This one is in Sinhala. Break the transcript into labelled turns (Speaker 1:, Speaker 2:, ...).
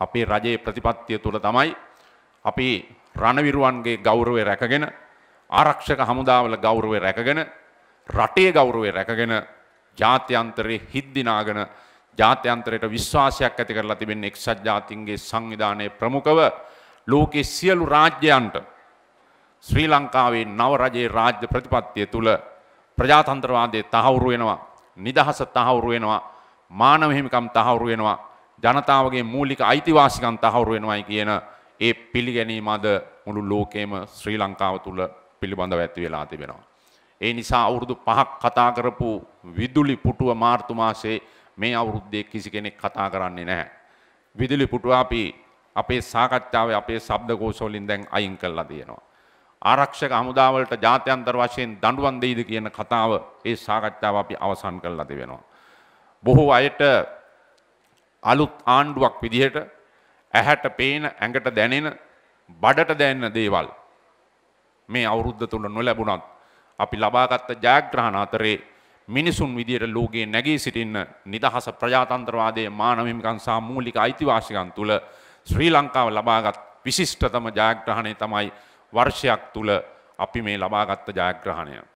Speaker 1: අපේ රජයේ ප්‍රතිපත්තිය තුළ තමයි අපි රණවිරුවන්ගේ ගෞරවය රැකගෙන ආරක්ෂක හමුදාවල ගෞරවය රැකගෙන රටේ ගෞරවය රැකගෙන ජාත්‍යන්තරයේ හිද්දිනාගෙන ජාත්‍යන්තරයට විශ්වාසයක් ඇති කරලා තිබෙන එක්සත් ජාතීන්ගේ සංවිධානයේ ප්‍රමුඛව ලෝකයේ සියලු රාජ්‍යයන්ට ශ්‍රී ලංකාවේ නව රජයේ රාජ්‍ය ප්‍රතිපත්තිය තුළ ප්‍රජාතන්ත්‍රවාදය තහවුරු වෙනවා නිදහස තහවුරු වෙනවා මානව හිමිකම් තහවුරු වෙනවා ජනතාවගේ මූලික අයිතිවාසිකම් තහවුරු වෙනවයි කියන ඒ පිළිගැනීම අද මුළු ලෝකෙම ශ්‍රී ලංකාව තුළ පිළිබඳව ඇති වෙලා තිබෙනවා. ඒ නිසා අවුරුදු පහක් කතා කරපු විදුලි පුටුව මාර්තු මාසේ මේ අවුරුද්දේ කිසි කෙනෙක් කතා කරන්නේ නැහැ. විදුලි පුටුව අපි අපේ සාකච්ඡාවේ අපේ ශබ්දකෝෂ වලින් දැන් අයින් කරලා තියෙනවා. ආරක්ෂක හමුදාවලට ජාත්‍යන්තර වශයෙන් දඬුවම් දෙයිද කියන කතාව ඒ සාකච්ඡාව අපි අවසන් කරලා තිබෙනවා. බොහෝ අයට අලුත් ආණ්ඩුවක් විදිහට ඇහැට පේන ඇඟට දැනෙන බඩට දැනෙන දේවල් මේ අවුරුද්ද තුල නොලැබුණත් අපි ලබාගත් ජයග්‍රහණ අතරේ මිනිසුන් විදියට ලෝකයේ නැගී සිටින්න නිදහස ප්‍රජාතන්ත්‍රවාදයේ මානව හිමිකම් සහ මූලික අයිතිවාසිකම් තුල ශ්‍රී ලංකාව ලබාගත් විශිෂ්ටතම ජයග්‍රහණය තමයි වර්ෂයක් තුල අපි මේ ලබාගත් ජයග්‍රහණය.